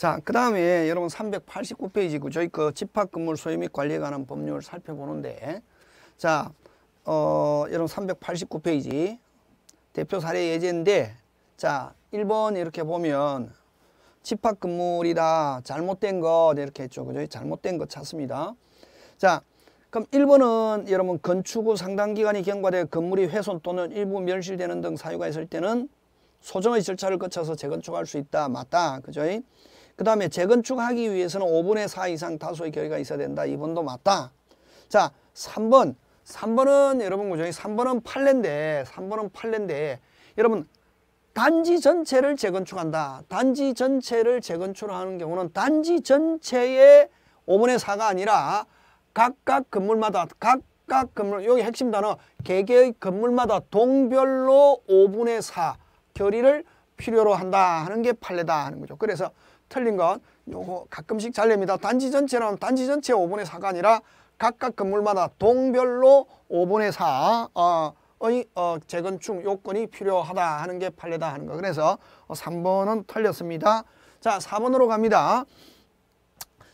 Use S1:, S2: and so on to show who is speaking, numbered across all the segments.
S1: 자, 그 다음에 여러분 389페이지고 저희 그 집합건물 소유 및 관리에 관한 법률 을 살펴보는데 자, 어, 여러분 389페이지 대표 사례 예제인데 자, 1번 이렇게 보면 집합건물이다. 잘못된 것 네, 이렇게 했죠. 그죠? 잘못된 것 찾습니다. 자, 그럼 1번은 여러분 건축 후 상당 기간이 경과되어 건물이 훼손 또는 일부 멸실되는 등 사유가 있을 때는 소정의 절차를 거쳐서 재건축할 수 있다. 맞다. 그죠? 그 다음에 재건축하기 위해서는 5분의 4 이상 다수의 결의가 있어야 된다. 이번도 맞다. 자, 3번. 3번은 여러분 고정이 3번은 팔례인데 3번은 팔례인데 여러분 단지 전체를 재건축한다. 단지 전체를 재건축하는 경우는 단지 전체의 5분의 4가 아니라 각각 건물마다 각각 건물 여기 핵심 단어 개개의 건물마다 동별로 5분의 4 결의를 필요로 한다 하는 게 판례다 하는 거죠. 그래서 틀린 건 요거 가끔씩 잘립니다. 단지 전체는 단지 전체 5분의 4가 아니라 각각 건물마다 동별로 5분의 4 어, 의 어, 재건축 요건이 필요하다 하는 게 판례다 하는 거. 그래서 3번은 틀렸습니다. 자, 4번으로 갑니다.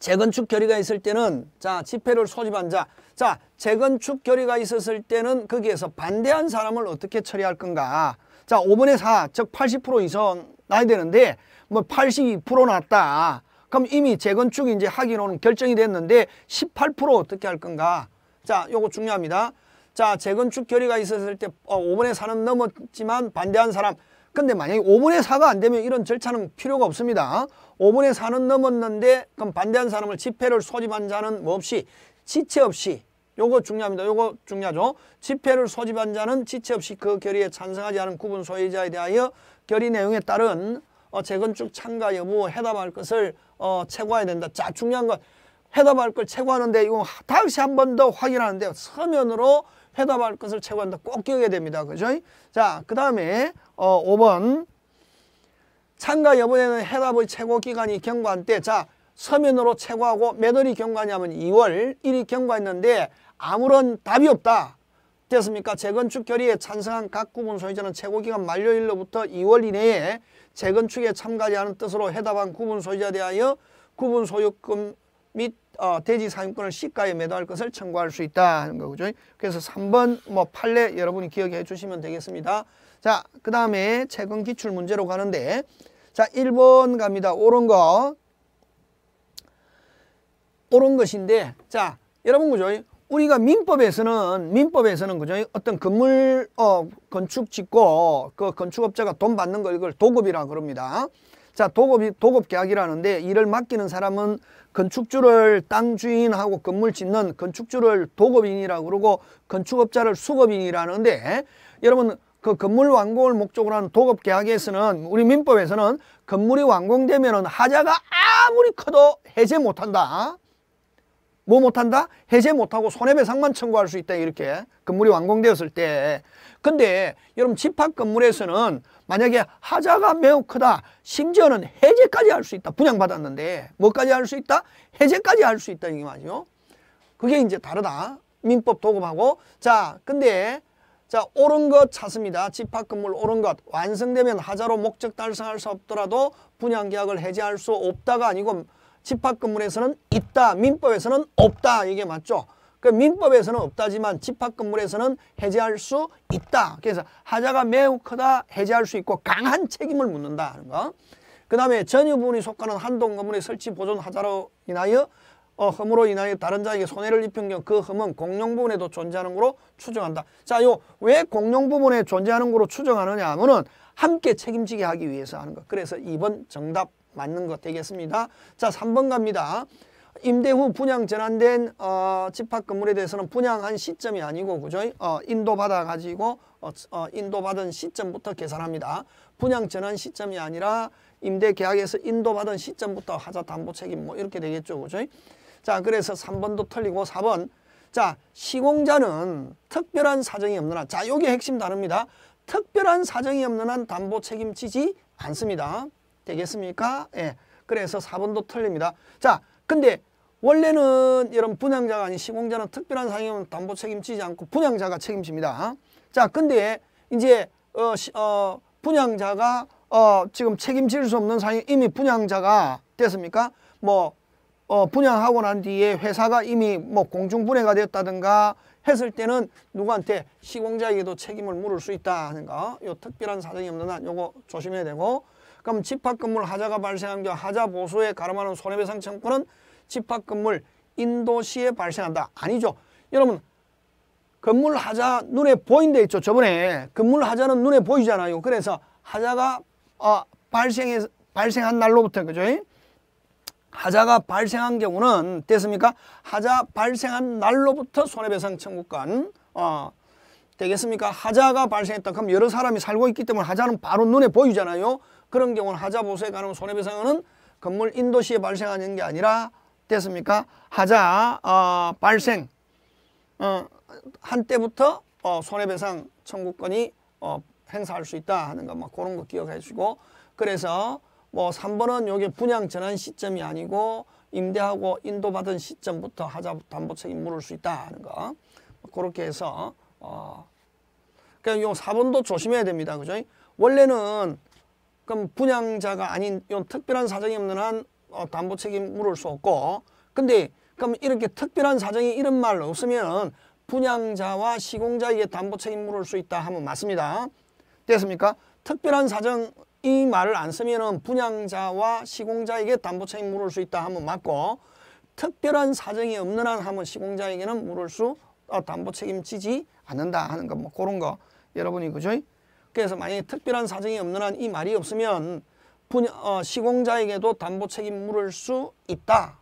S1: 재건축 결의가 있을 때는 자 집회를 소집한 자, 자 재건축 결의가 있었을 때는 거기에서 반대한 사람을 어떻게 처리할 건가? 자 5분의 4, 즉 80% 이상 나야 되는데 뭐82% 났다. 그럼 이미 재건축이 이제 하기로는 결정이 됐는데 18% 어떻게 할 건가? 자, 요거 중요합니다. 자, 재건축 결의가 있었을 때 5분의 어, 4는 넘었지만 반대한 사람. 근데 만약에 5분의 4가 안 되면 이런 절차는 필요가 없습니다. 5분의 4는 넘었는데 그럼 반대한 사람을 집회를 소집한 자는 뭐 없이 지체 없이 요거 중요합니다. 요거 중요하죠. 집회를 소집한 자는 지체 없이 그 결의에 찬성하지 않은 구분 소유자에 대하여 결의 내용에 따른 어, 재건축 참가 여부 해답할 것을 어, 최고해야 된다. 자 중요한 건 해답할 걸최고하는데 이거 다시 한 번 더 확인하는데요. 서면으로 해답할 것을 최고한다꼭 기억해야 됩니다. 그죠? 자, 그 다음에 어, 5번 참가 여부에는 해답의 최고 기간이 경과한 때 자, 서면으로 최고하고몇 월이 경과냐면 2월 1일 경과했는데 아무런 답이 없다. 됐습니까? 재건축 결의에 찬성한 각 구분 소유자는 최고 기간 만료일로부터 2월 이내에 재건축에 참가하지 않은 뜻으로 해당한 구분 소유자 대하여 구분 소유금 및 어, 대지 사용권을 시가에 매도할 것을 청구할 수 있다 하는 거죠. 그래서 3번 뭐 판례 여러분이 기억해 주시면 되겠습니다. 자, 그 다음에 최근 기출 문제로 가는데 자, 1번 갑니다. 옳은 거. 옳은 것인데 자, 여러분 그죠? 우리가 민법에서는 민법에서는 그죠 어떤 건물 어, 건축 짓고 그 건축업자가 돈 받는 걸 이걸 도급이라 그럽니다. 자 도급이 도급 계약이라는데 일을 맡기는 사람은 건축주를 땅 주인하고 건물 짓는 건축주를 도급인이라 그러고 건축업자를 수급인이라는데 여러분 그 건물 완공을 목적으로 하는 도급 계약에서는 우리 민법에서는 건물이 완공되면 은 하자가 아무리 커도 해제 못한다. 뭐 못한다? 해제 못하고 손해배상만 청구할 수 있다 이렇게 건물이 완공되었을 때 근데 여러분 집합 건물에서는 만약에 하자가 매우 크다 심지어는 해제까지 할 수 있다 분양받았는데 뭐까지 할 수 있다? 해제까지 할 수 있다 이게 말이죠 그게 이제 다르다 민법 도급하고 자 근데 자 옳은 것 찾습니다. 집합건물 옳은 것 완성되면 하자로 목적 달성할 수 없더라도 분양계약을 해제할 수 없다가 아니고 집합건물에서는 있다, 민법에서는 없다 이게 맞죠? 그 민법에서는 없다지만 집합건물에서는 해제할 수 있다. 그래서 하자가 매우 크다, 해제할 수 있고 강한 책임을 묻는다 하는 거. 그 다음에 전유분이 부 속하는 한동 건물의 설치 보존 하자로 인하여 어, 흠으로 인하여 다른 자에게 손해를 입힌 경우 그 흠은 공용 부분에도 존재하는 거로 추정한다. 자, 요 왜 공용 부분에 존재하는 거로 추정하느냐 하면은 함께 책임지게 하기 위해서 하는 거. 그래서 2번 정답 맞는 것 되겠습니다. 자, 3번 갑니다. 임대 후 분양 전환된 어, 집합 건물에 대해서는 분양한 시점이 아니고 그죠? 어, 인도받아 가지고 어, 어, 인도받은 시점부터 계산합니다. 분양 전환 시점이 아니라 임대 계약에서 인도받은 시점부터 하자 담보 책임 뭐 이렇게 되겠죠. 그죠? 자, 그래서 3번도 틀리고 4번. 자, 시공자는 특별한 사정이 없느나 자, 요게 핵심 다릅니다. 특별한 사정이 없는 한 담보 책임지지 않습니다. 되겠습니까? 예. 그래서 4번도 틀립니다. 자, 근데 원래는 이런 분양자가 아닌 시공자는 특별한 상해은 담보 책임지지 않고 분양자가 책임집니다. 자, 근데 이제 어, 시, 어 분양자가 어 지금 책임질 수 없는 상해 이미 분양자가 됐습니까? 뭐 어, 분양하고 난 뒤에 회사가 이미 뭐 공중 분해가 되었다든가 했을 때는 누구한테 시공자에게도 책임을 물을 수 있다 하는 거. 요 특별한 사정이 없는 한 요거 조심해야 되고 그럼 집합건물 하자가 발생한 경우 하자 보수에 가름하는 손해배상 청구는 집합건물 인도시에 발생한다. 아니죠. 여러분 건물 하자 눈에 보인다했죠 저번에 건물 하자는 눈에 보이잖아요. 그래서 하자가 어, 발생해, 발생한 날로부터 그죠? 하자가 발생한 경우는 됐습니까? 하자 발생한 날로부터 손해배상 청구권 어, 되겠습니까? 하자가 발생했다. 그럼 여러 사람이 살고 있기 때문에 하자는 바로 눈에 보이잖아요. 그런 경우는 하자 보수에 관한 손해배상은 건물 인도 시에 발생하는 게 아니라 됐습니까? 하자 어, 발생 어, 한때부터 어, 손해배상 청구권이 어, 행사할 수 있다 하는 거막 그런 거 기억해 주시고 그래서 뭐 3번은 요게 분양 전환 시점이 아니고 임대하고 인도받은 시점부터 하자 담보 책임 물을 수 있다 하는 거 뭐 그렇게 해서 어 그러니까 요 4번도 조심해야 됩니다. 그죠? 원래는 그럼 분양자가 아닌 이런 특별한 사정이 없는 한 어, 담보 책임 물을 수 없고 근데 그럼 이렇게 특별한 사정이 이런 말 없으면 분양자와 시공자에게 담보 책임 물을 수 있다 하면 맞습니다. 됐습니까? 특별한 사정 이 말을 안 쓰면은 분양자와 시공자에게 담보 책임 물을 수 있다 하면 맞고 특별한 사정이 없는 한 하면 시공자에게는 물을 수 어, 담보 책임 지지 않는다 하는 거뭐 그런 거 여러분이 그죠? 그래서 만약에 특별한 사정이 없는 한 이 말이 없으면 분야, 어, 시공자에게도 담보 책임 물을 수 있다.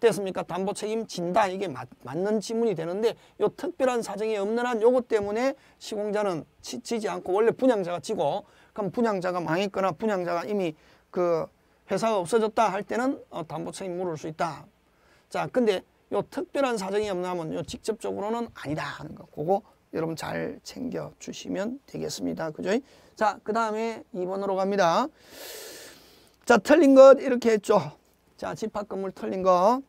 S1: 됐습니까? 담보 책임 진다. 이게 맞, 맞는 지문이 되는데 요 특별한 사정이 없는 한 요것 때문에 시공자는 치, 지지 않고 원래 분양자가 지고 그럼 분양자가 망했거나 분양자가 이미 그 회사가 없어졌다 할 때는 어, 담보 책임 물을 수 있다. 자, 근데 요 특별한 사정이 없나면 요 직접적으로는 아니다 하는 거. 그거 여러분 잘 챙겨 주시면 되겠습니다. 그죠? 자, 그 다음에 2번으로 갑니다. 자, 틀린 것 이렇게 했죠. 자, 집합 건물 틀린 거.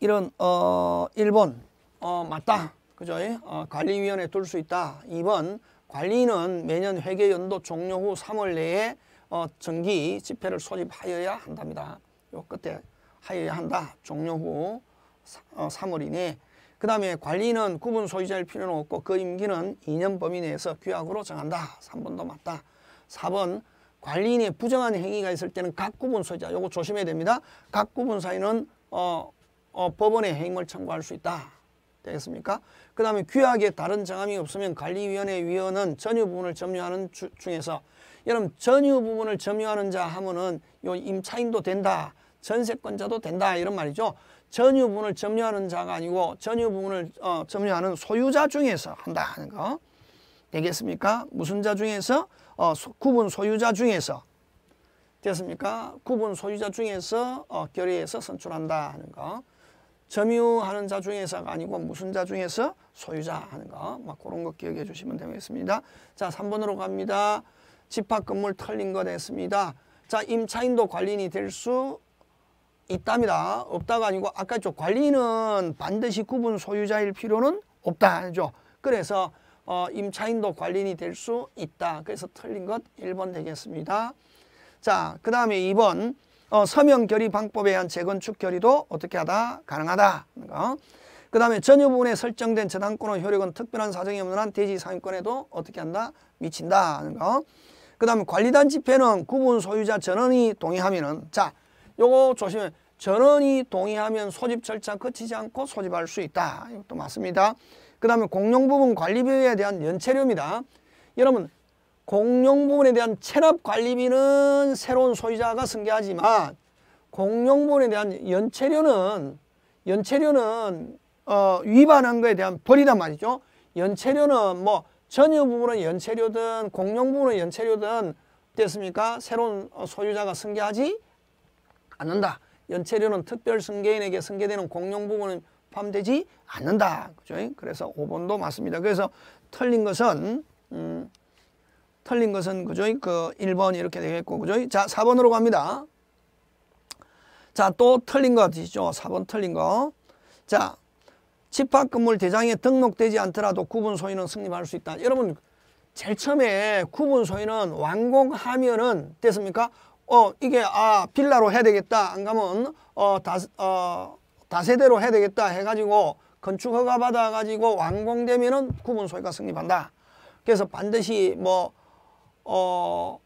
S1: 이런 어 1번 어 맞다. 그죠? 어, 관리위원회 둘 수 있다. 2번 관리는 매년 회계 연도 종료 후 3월 내에 어, 정기 집회를 소집하여야 한답니다. 요 끝에 하여야 한다. 종료 후 3, 어, 3월 이내에 그 다음에 관리는 구분 소유자일 필요는 없고 그 임기는 2년 범위 내에서 규약으로 정한다. 3번도 맞다. 4번 관리인의 부정한 행위가 있을 때는 각 구분 소유자 요거 조심해야 됩니다. 각 구분 사이는 어, 어, 법원의 해임을 청구할 수 있다. 되겠습니까? 그 다음에 규약에 다른 정함이 없으면 관리위원회 위원은 전유 부분을 점유하는 주, 중에서 여러분 전유 부분을 점유하는 자 하면은 요 임차인도 된다. 전세권자도 된다 이런 말이죠. 전유분을 점유하는 자가 아니고 전유분을 어, 점유하는 소유자 중에서 한다 하는 거 되겠습니까? 무슨 자 중에서? 어, 소, 구분 소유자 중에서 됐습니까? 구분 소유자 중에서 어, 결의에서 선출한다 하는 거 점유하는 자 중에서가 아니고 무슨 자 중에서 소유자 하는 거막 그런 거 기억해 주시면 되겠습니다. 자 3번으로 갑니다. 집합 건물 털린 거 됐습니다. 자 임차인도 관리인이 될수 있답니다. 없다가 아니고 아까 저 관리는 반드시 구분 소유자일 필요는 없다. 죠 그래서 어, 임차인도 관리인이 될 수 있다. 그래서 틀린 것 1번 되겠습니다. 자, 그 다음에 2번 어, 서명 결의 방법에 의한 재건축 결의도 어떻게 하다? 가능하다. 그 다음에 전유 부분에 설정된 재단권의 효력은 특별한 사정이 없는 한 대지 사위권에도 어떻게 한다? 미친다. 하는 거. 그 다음에 관리단 집회는 구분 소유자 전원이 동의하면은 자 요거 조심해. 전원이 동의하면 소집 절차 거치지 않고 소집할 수 있다. 이것도 맞습니다. 그 다음에 공용 부분 관리비에 대한 연체료입니다. 여러분 공용 부분에 대한 체납 관리비는 새로운 소유자가 승계하지만 공용 부분에 대한 연체료는 연체료는 어, 위반한 거에 대한 벌이란 말이죠. 연체료는 뭐 전유 부분은 연체료든 공용 부분은 연체료든 됐습니까? 새로운 소유자가 승계하지 않는다. 연체료는 특별 승계인에게 승계되는 공용 부분은 포함되지 않는다. 그죠? 그래서 5번도 맞습니다. 그래서 틀린 것은 음, 틀린 것은 그죠? 그 1번 이렇게 되겠고 그죠? 자, 4번으로 갑니다. 자, 또 틀린 것이죠. 4번 틀린 거. 자, 집합 건물 대장에 등록되지 않더라도 구분 소유는 승립할 수 있다. 여러분 제일 처음에 구분 소유는 완공하면은 됐습니까? 어 이게 아 빌라로 해야 되겠다 안 가면 어 다 어, 다세대로 해야 되겠다 해가지고 건축 허가 받아가지고 완공되면은 구분 소유가 성립한다. 그래서 반드시 뭐 어,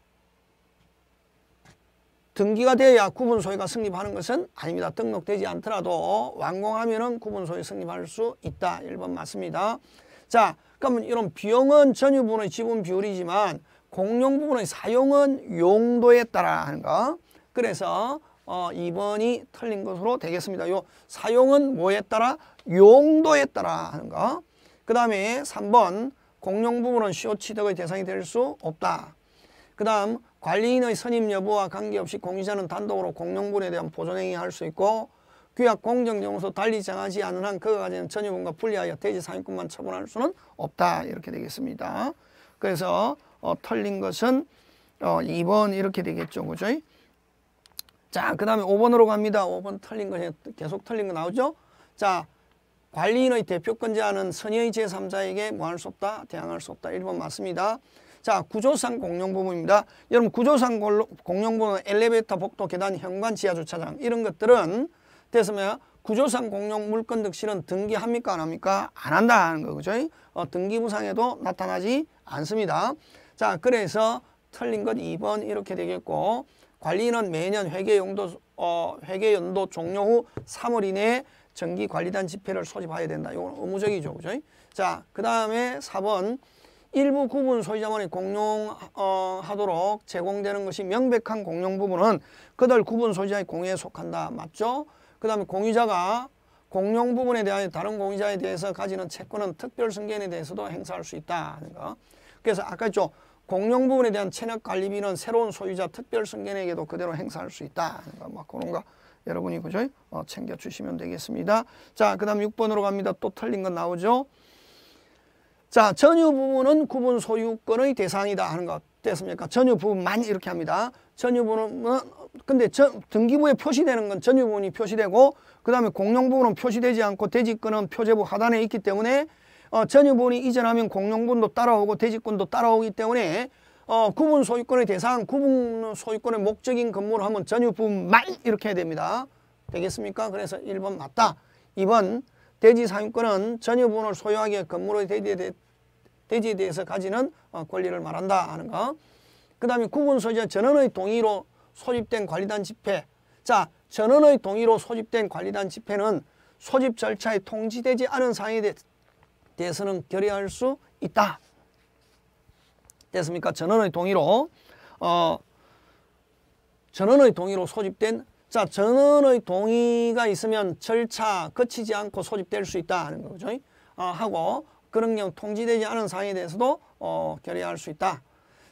S1: 등기가 돼야 구분 소유가 성립하는 것은 아닙니다. 등록되지 않더라도 완공하면은 구분 소유 성립할 수 있다. 1번 맞습니다. 자, 그러면 이런 비용은 전유분의 지분 비율이지만 공용 부분의 사용은 용도에 따라 하는 거. 그래서 어, 2번이 틀린 것으로 되겠습니다. 요 사용은 뭐에 따라? 용도에 따라 하는 거. 그 다음에 3번 공용 부분은 시효 취득의 대상이 될 수 없다. 그 다음 관리인의 선임 여부와 관계없이 공유자는 단독으로 공용분에 대한 보존행위 할 수 있고 규약 공정정서 달리 정하지 않은 한 그가 가는 전유분과 분리하여 대지 상위권만 처분할 수는 없다. 이렇게 되겠습니다. 그래서 어, 털린 것은 어, 2번 이렇게 되겠죠. 그죠? 자, 그 다음에 5번으로 갑니다. 5번 털린 거 계속 털린 거 나오죠? 자, 관리인의 대표권 자한은 선의의 제3자에게 뭐 할 수 없다? 대항할 수 없다. 1번 맞습니다. 자, 구조상 공용부분입니다 여러분 구조상 공용부분 엘리베이터, 복도, 계단, 현관, 지하 주차장 이런 것들은 됐으면 구조상 공용 물건 득실은 등기합니까? 안 합니까? 안 한다 하는 거 그죠? 어, 등기부상에도 나타나지 않습니다. 자, 그래서 틀린 것 2번 이렇게 되겠고 관리는 매년 회계 용도 어, 회계 연도 종료 후 3월 이내에 정기 관리단 집회를 소집해야 된다. 이건 의무적이죠. 그죠? 자, 그다음에 4번 일부 구분 소유자만이 공용하도록 제공되는 것이 명백한 공용 부분은 그들 구분 소유자의 공유에 속한다. 맞죠? 그 다음에 공유자가 공용 부분에 대한 다른 공유자에 대해서 가지는 채권은 특별 승계인에 대해서도 행사할 수 있다는 거. 그러니까. 그래서 아까 했죠. 공용 부분에 대한 체력 관리비는 새로운 소유자 특별 승계에게도 그대로 행사할 수 있다. 그러니까 막 그런 거 여러분이 그죠? 어, 챙겨주시면 되겠습니다. 자, 그 다음 6번으로 갑니다. 또 틀린 건 나오죠? 자, 전유 부분은 구분 소유권의 대상이다 하는 것 됐습니까? 전유 부분만 이렇게 합니다. 전유 부분은 근데 저, 등기부에 표시되는 건 전유 부분이 표시되고 그 다음에 공용 부분은 표시되지 않고 대지권은 표제부 하단에 있기 때문에 어, 전유분이 이전하면 공용분도 따라오고 대지분도 따라오기 때문에 어, 구분 소유권의 대상, 구분 소유권의 목적인 건물을 하면 전유분만 이렇게 해야 됩니다. 되겠습니까? 그래서 1번 맞다. 2번 대지 사용권은 전유분을 소유하게 건물의 대지에, 대, 대지에 대해서 가지는 어, 권리를 말한다 하는 거. 그 다음에 구분 소유자 전원의 동의로 소집된 관리단 집회. 자, 전원의 동의로 소집된 관리단 집회는 소집 절차에 통지되지 않은 사항에 대해 대해서는 결의할 수 있다. 됐습니까? 전원의 동의로 어 전원의 동의로 소집된 자 전원의 동의가 있으면 절차 거치지 않고 소집될 수 있다 하는 거죠. 어, 하고 그런 경우 통지되지 않은 사항에 대해서도 어, 결의할 수 있다.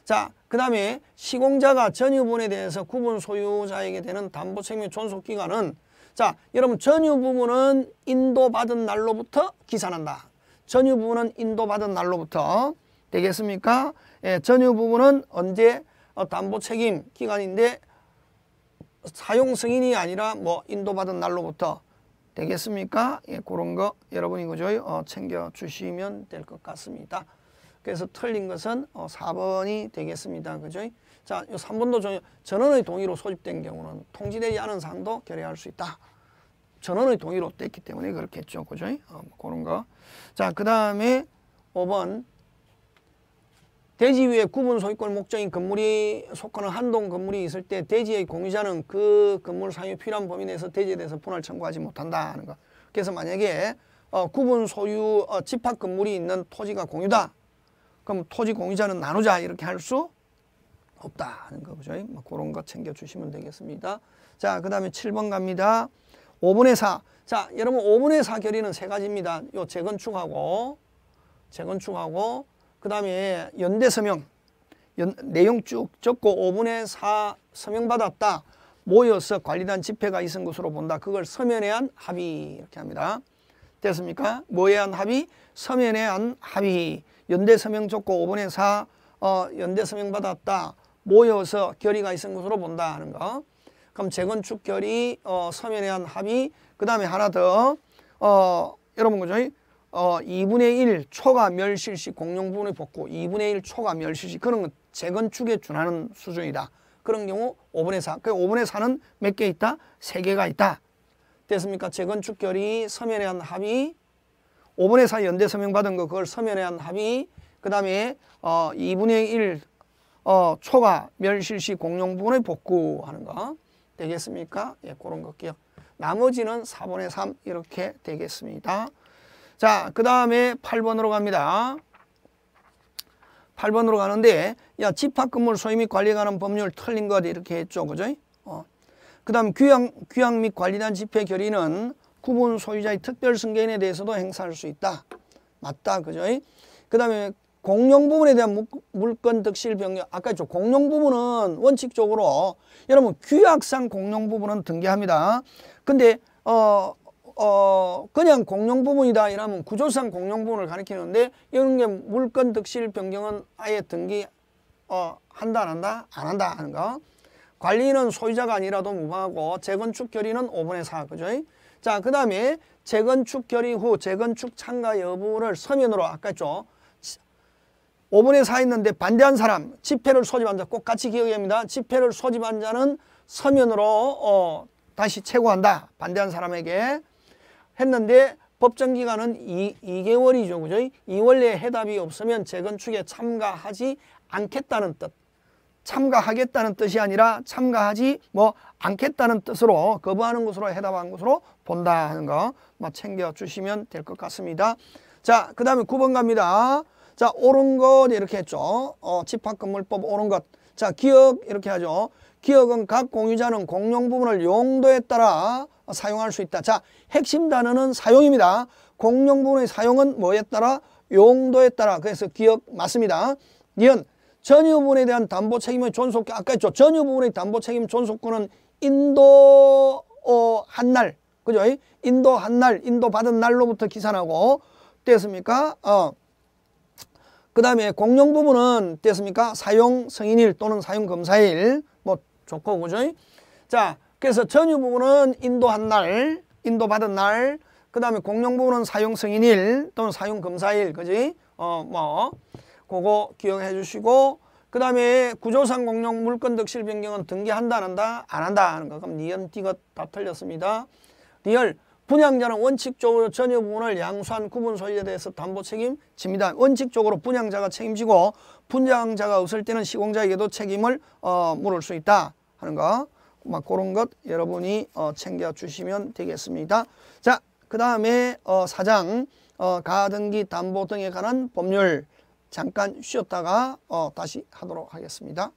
S1: 자, 그 다음에 시공자가 전유분에 대해서 구분 소유자에게 되는 담보 책임 존속 기간은 자, 여러분 전유 부분은 인도받은 날로부터 기산한다. 전유부분은 인도받은 날로부터 되겠습니까? 예, 전유부분은 언제 어, 담보 책임 기간인데 사용 승인이 아니라 뭐 인도받은 날로부터 되겠습니까? 예, 그런 거 여러분이 그죠? 어, 챙겨 주시면 될 것 같습니다. 그래서 틀린 것은 어, 4번이 되겠습니다. 그죠? 자, 요 3번도 전원의 동의로 소집된 경우는 통지되지 않은 사항도 결의할 수 있다. 전원의 동의로 없댔기 때문에 그렇겠죠. 그죠? 어, 뭐 그런 거. 자, 그 다음에 5번. 대지 위에 구분 소유권 목적인 건물이 속하는 한동 건물이 있을 때 대지의 공유자는 그 건물 사유 필요한 범위 내에서 대지에 대해서 분할 청구하지 못한다 하는 거. 그래서 만약에 어, 구분 소유 어, 집합 건물이 있는 토지가 공유다. 그럼 토지 공유자는 나누자 이렇게 할 수 없다 하는 거죠. 뭐 그런 거 챙겨주시면 되겠습니다. 자, 그 다음에 7번 갑니다. 5분의 4. 자, 여러분 5분의 4 결의는 세 가지입니다. 요 재건축하고 재건축하고 그다음에 연대 서명. 연, 내용 쭉 적고 5분의 4 서명받았다. 모여서 관리단 집회가 있은 것으로 본다. 그걸 서면에 한 합의 이렇게 합니다. 됐습니까? 뭐에 한 합의? 서면에 한 합의. 연대 서명 적고 5분의 4 어, 연대 서명 받았다. 모여서 결의가 있은 것으로 본다 하는 거. 그럼 재건축 결의 어, 서면에 한 합의 그 다음에 하나 더 어, 여러분 그죠? 어, 2분의 1 초과 멸실시 공용 부분의 복구 2분의 1 초과 멸실시 그런 건 재건축에 준하는 수준이다. 그런 경우 5분의 4. 그 그러니까 5분의 4는 몇 개 있다? 3개가 있다. 됐습니까? 재건축 결의 서면에 한 합의 5분의 4 연대 서명 받은 거 그걸 서면에 한 합의 그 다음에 어, 2분의 1 어, 초과 멸실시 공용 부분의 복구하는 거 되겠습니까? 예, 그런 것기요. 나머지는 4번의3 이렇게 되겠습니다. 자, 그 다음에 8번으로 갑니다. 8번으로 가는데 야 집합건물 소유 및 관리에 관한 법률 틀린 것 이렇게 했죠. 그죠? 어. 그 다음 규약, 규약 및 관리단 집회 결의는 구분 소유자의 특별 승계인에 대해서도 행사할 수 있다. 맞다. 그죠? 그 다음에 공용 부분에 대한 물건 득실 변경 아까 했죠. 공용 부분은 원칙적으로 여러분 규약상 공용 부분은 등기합니다. 근데 어, 어 그냥 공용 부분이다 이러면 구조상 공용 부분을 가리키는데 이런 게 물건 득실 변경은 아예 등기 어, 한다 안 한다 안 한다 하는 거. 관리는 소유자가 아니라도 무방하고 재건축 결의는 5분의 4 그죠? 자, 그다음에 재건축 결의 후 재건축 참가 여부를 서면으로 아까 했죠. 오분에 사 있는데 반대한 사람 지폐를 소집한 자 꼭 같이 기억해야 합니다. 지폐를 소집한 자는 서면으로 어, 다시 체고한다. 반대한 사람에게 했는데 법정기간은 2, 2개월이죠. 그죠? 2월 내에 해답이 없으면 재건축에 참가하지 않겠다는 뜻. 참가하겠다는 뜻이 아니라 참가하지 뭐 않겠다는 뜻으로 거부하는 것으로 해답한 것으로 본다 하는 거 챙겨주시면 될 것 같습니다. 자, 그 다음에 9번 갑니다. 자, 옳은 것 이렇게 했죠. 어, 집합건물법 옳은 것. 자, 기억 이렇게 하죠. 기억은 각 공유자는 공용 부분을 용도에 따라 사용할 수 있다. 자, 핵심 단어는 사용입니다. 공용 부분의 사용은 뭐에 따라? 용도에 따라. 그래서 기억 맞습니다. 니은 전유 부분에 대한 담보 책임의 존속권 아까 했죠. 전유 부분의 담보 책임 존속권은 인도 어, 한 날. 그죠? 인도 한 날, 인도 받은 날로부터 기산하고 됐습니까? 어. 그 다음에 공용 부분은 됐습니까? 사용 승인일 또는 사용 검사일 뭐 좋고 그죠? 자 그래서 전유 부분은 인도한 날, 인도받은 날, 그 다음에 공용 부분은 사용 승인일 또는 사용 검사일 그지? 어 뭐 그거 기억해 주시고 그 다음에 구조상 공용 물건 득실 변경은 등기한다 안 한다? 안 한다 하는 거 그럼 니은 띠가 다 틀렸습니다. 리얼 분양자는 원칙적으로 전유 부분을 양수한 구분 소유에 대해서 담보 책임 집니다. 원칙적으로 분양자가 책임지고 분양자가 없을 때는 시공자에게도 책임을 어, 물을 수 있다 하는 거. 막 그런 것 여러분이 어, 챙겨주시면 되겠습니다. 자, 그 다음에 어, 사장 어, 가등기 담보 등에 관한 법률 잠깐 쉬었다가 어, 다시 하도록 하겠습니다.